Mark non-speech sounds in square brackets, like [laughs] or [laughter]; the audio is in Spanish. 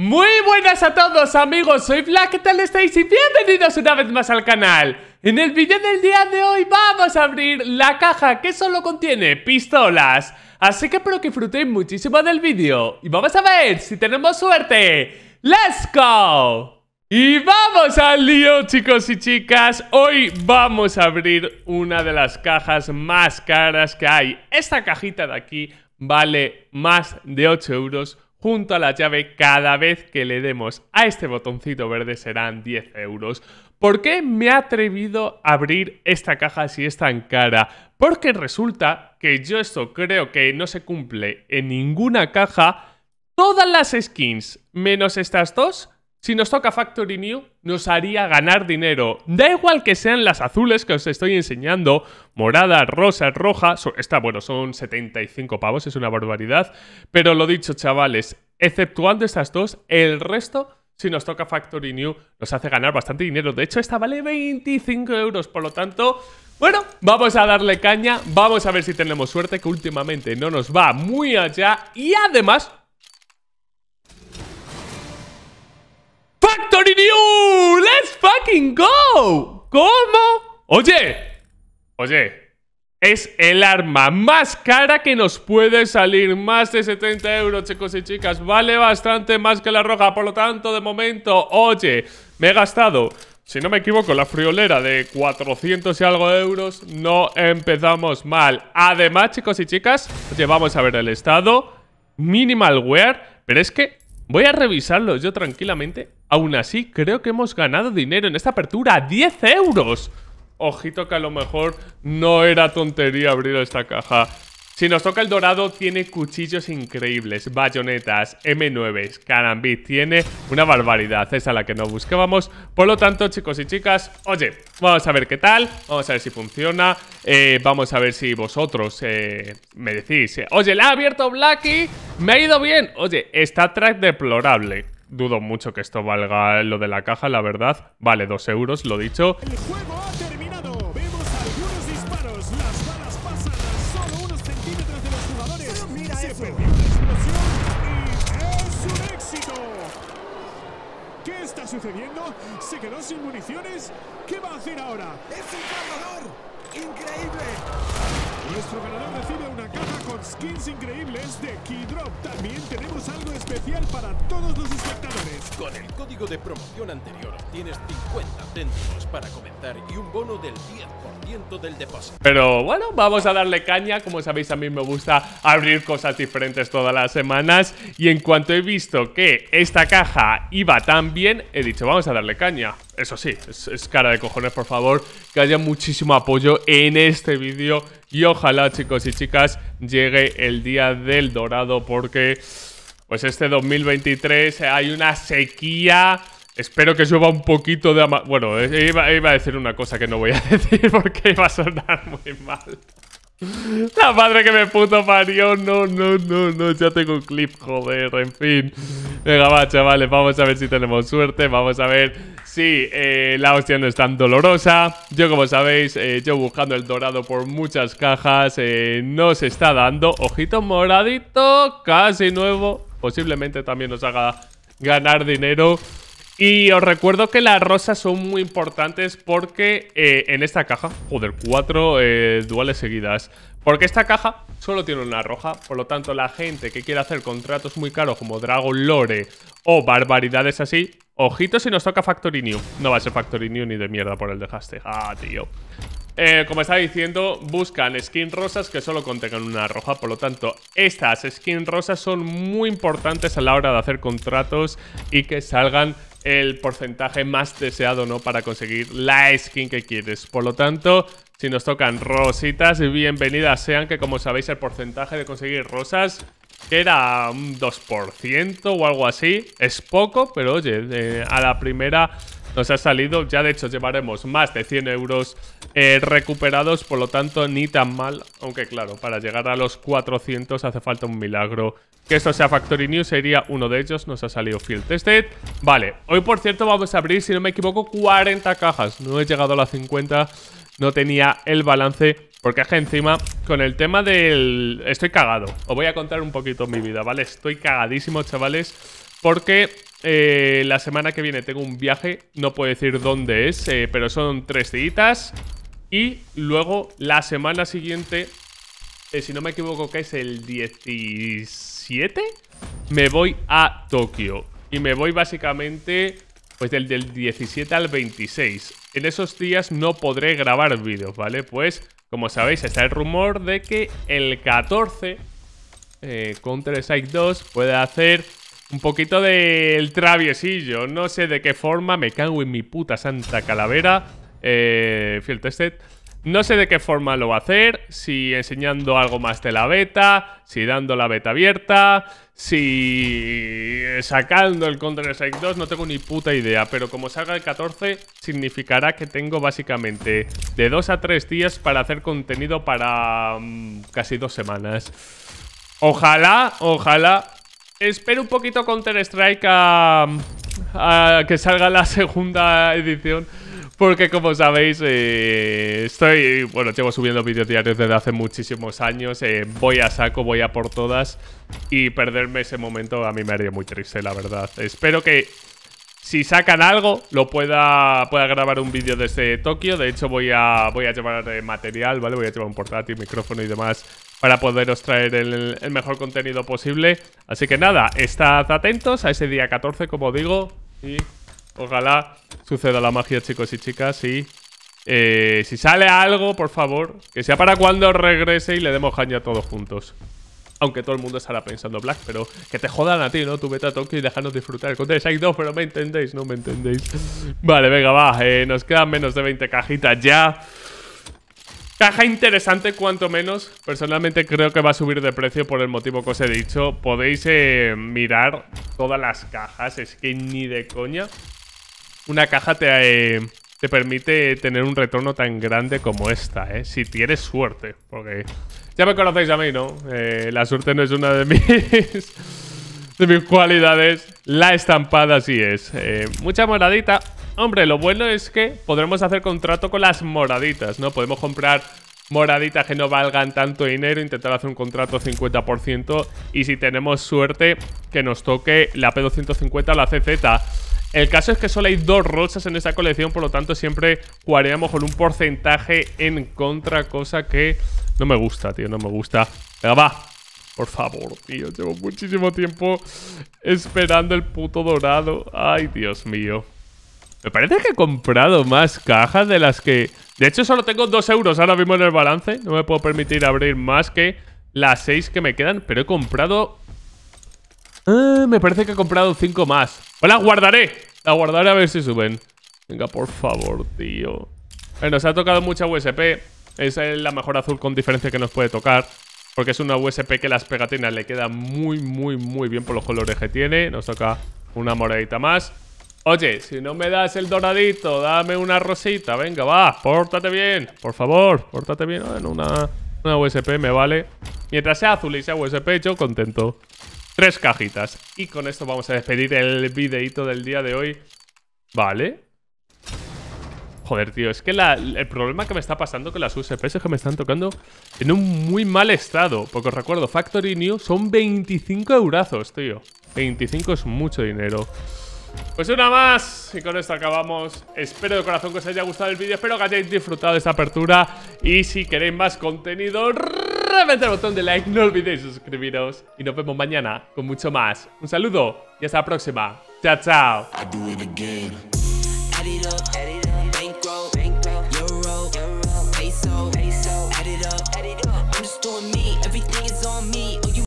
Muy buenas a todos amigos, soy Fla, ¿qué tal estáis? Y bienvenidos una vez más al canal En el vídeo del día de hoy vamos a abrir la caja que solo contiene pistolas Así que espero que disfrutéis muchísimo del vídeo Y vamos a ver si tenemos suerte ¡Let's go! Y vamos al lío chicos y chicas Hoy vamos a abrir una de las cajas más caras que hay Esta cajita de aquí vale más de 8 euros junto a la llave cada vez que le demos a este botoncito verde serán 10 euros. ¿Por qué me he atrevido a abrir esta caja si es tan cara? Porque resulta que yo esto creo que no se cumple en ninguna caja. Todas las skins, menos estas dos, si nos toca Factory New, nos haría ganar dinero. Da igual que sean las azules que os estoy enseñando, morada, rosa, roja. Esta, bueno, son 75 pavos, es una barbaridad. Pero lo dicho, chavales, exceptuando estas dos, el resto, si nos toca Factory New, nos hace ganar bastante dinero. De hecho, esta vale 25 euros, por lo tanto... Bueno, vamos a darle caña, vamos a ver si tenemos suerte, que últimamente no nos va muy allá y además Factory New. Let's fucking go. ¿Cómo? Oye. Oye. Es el arma más cara que nos puede salir. Más de 70 euros, chicos y chicas. Vale bastante más que la roja. Por lo tanto, de momento, oye, me he gastado, si no me equivoco, la friolera de 400 y algo euros. No empezamos mal. Además, chicos y chicas, oye, vamos a ver el estado. Minimal wear. Pero es que voy a revisarlo yo tranquilamente. Aún así, creo que hemos ganado dinero en esta apertura. ¡10 euros! Ojito que a lo mejor no era tontería abrir esta caja. Si nos toca el dorado, tiene cuchillos increíbles, bayonetas, M9, s carambit, tiene una barbaridad, es la que no buscábamos. Por lo tanto, chicos y chicas, oye, vamos a ver qué tal, vamos a ver si funciona, eh, vamos a ver si vosotros eh, me decís, oye, la ha abierto Blacky, me ha ido bien, oye, está track deplorable, dudo mucho que esto valga lo de la caja, la verdad. Vale, dos euros, lo dicho. El juego ha terminado. Vemos algunos disparos. Las balas pasan a solo unos centímetros de los jugadores. Mira Se eso. perdió la explosión y es un éxito. ¿Qué está sucediendo? ¿Se quedó sin municiones? ¿Qué va a hacer ahora? ¡Es un ganador! ¡Increíble! Nuestro ganador recibe una caja con skins increíbles de Keydrop. También tenemos algo especial para todos los espectadores. Con el código de promoción anterior tienes 50 céntimos para comenzar y un bono del 10% del depósito. Pero bueno, vamos a darle caña. Como sabéis, a mí me gusta abrir cosas diferentes todas las semanas. Y en cuanto he visto que esta caja iba tan bien, he dicho, vamos a darle caña eso sí, es, cara de cojones, por favor, que haya muchísimo apoyo en este vídeo y ojalá, chicos y chicas, llegue el día del dorado porque, pues este 2023 hay una sequía... Espero que llueva un poquito de... bueno, eh, iba, a decir una cosa que no voy a [laughs] decir porque iba a sonar muy mal. La madre que me puto parió. No, no, no, no. Ya tengo un clip, joder. En fin. Venga, va, chavales. Vamos a ver si tenemos suerte. Vamos a ver si eh, la hostia no es tan dolorosa. Yo, como sabéis, eh, yo buscando el dorado por muchas cajas. Nos eh, no se está dando. Ojito moradito. Casi nuevo. Posiblemente también nos haga ganar dinero. Y os recuerdo que las rosas son muy importantes porque eh, en esta caja, joder, cuatro eh, duales seguidas. Porque esta caja solo tiene una roja, por lo tanto la gente que quiere hacer contratos muy caros como Dragon Lore o barbaridades así, ojito si nos toca Factory New. No va a ser Factory New ni de mierda por el de hashtag. Ah, tío. Eh, como estaba diciendo, buscan skins rosas que solo contengan una roja. Por lo tanto, estas skins rosas son muy importantes a la hora de hacer contratos y que salgan el porcentaje más deseado, ¿no? Para conseguir la skin que quieres. Por lo tanto, si nos tocan rositas, bienvenidas sean, que como sabéis, el porcentaje de conseguir rosas era un 2% o algo así. Es poco, pero oye, a la primera nos ha salido. Ya de hecho llevaremos más de 100 euros eh, recuperados, por lo tanto ni tan mal, aunque claro, para llegar a los 400 hace falta un milagro. Que esto sea Factory News sería uno de ellos, nos ha salido Field Tested. Vale, hoy por cierto vamos a abrir, si no me equivoco, 40 cajas. No he llegado a las 50, no tenía el balance, porque es encima, con el tema del... Estoy cagado, os voy a contar un poquito mi vida, ¿vale? Estoy cagadísimo, chavales, porque eh, la semana que viene tengo un viaje, no puedo decir dónde es, eh, pero son tres días y luego la semana siguiente, eh, si no me equivoco que es el 17, me voy a Tokio. Y me voy básicamente pues del, del 17 al 26. En esos días no podré grabar vídeos, ¿vale? Pues como sabéis está el rumor de que el 14 eh, Counter-Strike 2 puede hacer un poquito del traviesillo. No sé de qué forma, me cago en mi puta santa calavera eh, field tested. No sé de qué forma lo va a hacer, si enseñando algo más de la beta, si dando la beta abierta, si eh, sacando el Counter Strike 2, no tengo ni puta idea, pero como salga el 14 significará que tengo básicamente de 2 a 3 días para hacer contenido para mm, casi dos semanas. Ojalá, ojalá, espero un poquito Counter Strike a que salga la segunda edición. Porque como sabéis, eh, estoy, bueno, llevo subiendo vídeos diarios desde hace muchísimos años, eh, voy a saco, voy a por todas y perderme ese momento a mí me haría muy triste, la verdad. Espero que si sacan algo lo pueda, pueda grabar un vídeo desde Tokio, de hecho voy a, voy a llevar eh, material, ¿vale? Voy a llevar un portátil, micrófono y demás para poderos traer el, el mejor contenido posible. Así que nada, estad atentos a ese día 14, como digo, y Ojalá suceda la magia, chicos y chicas. Y eh, si sale algo, por favor, que sea para cuando regrese y le demos caña todos juntos. Aunque todo el mundo estará pensando Black, pero que te jodan a ti, ¿no? Tú vete a Tokio y déjanos disfrutar. Con Strike 2, pero me entendéis, no me entendéis. Vale, venga, va. Eh, nos quedan menos de 20 cajitas ya. Caja interesante, cuanto menos. Personalmente creo que va a subir de precio por el motivo que os he dicho. Podéis eh, mirar todas las cajas, es que ni de coña una caja te, eh, te permite tener un retorno tan grande como esta, ¿eh? Si tienes suerte, porque... Ya me conocéis a mí, ¿no? Eh, la suerte no es una de [laughs] mis... de mis cualidades. La estampada sí es. Eh, mucha moradita. Hombre, lo bueno es que podremos hacer contrato con las moraditas, ¿no? Podemos comprar moraditas que no valgan tanto dinero, intentar hacer un contrato 50% y si tenemos suerte que nos toque la P250 o la CZ. El caso es que solo hay dos rosas en esta colección, por lo tanto siempre jugaríamos con un porcentaje en contra, cosa que no me gusta, tío, no me gusta. Venga, va. Por favor, tío, llevo muchísimo tiempo esperando el puto dorado. Ay, Dios mío. Me parece que he comprado más cajas de las que... De hecho, solo tengo dos euros ahora mismo en el balance. No me puedo permitir abrir más que las seis que me quedan, pero he comprado Ah, me parece que he comprado cinco más. Pues ¡La guardaré. La guardaré a ver si suben. Venga, por favor, tío. Bueno, nos ha tocado mucha USP. Esa es la mejor azul con diferencia que nos puede tocar. Porque es una USP que las pegatinas le quedan muy, muy, muy bien por los colores que tiene. Nos toca una moradita más. Oye, si no me das el doradito, dame una rosita. Venga, va, pórtate bien. Por favor, pórtate bien. Ah, una, una USP me vale. Mientras sea azul y sea USP, yo contento. Tres cajitas. Y con esto vamos a despedir el videito del día de hoy. Vale. Joder, tío, es que el problema que me está pasando con las USPs que me están tocando en un muy mal estado. Porque os recuerdo, Factory New son 25 eurazos, tío. 25 es mucho dinero. Pues una más y con esto acabamos Espero de corazón que os haya gustado el vídeo Espero que hayáis disfrutado de esta apertura Y si queréis más contenido reventa el botón de like, no olvidéis suscribiros. Y nos vemos mañana con mucho más. Un saludo y hasta la próxima. Chao, chao.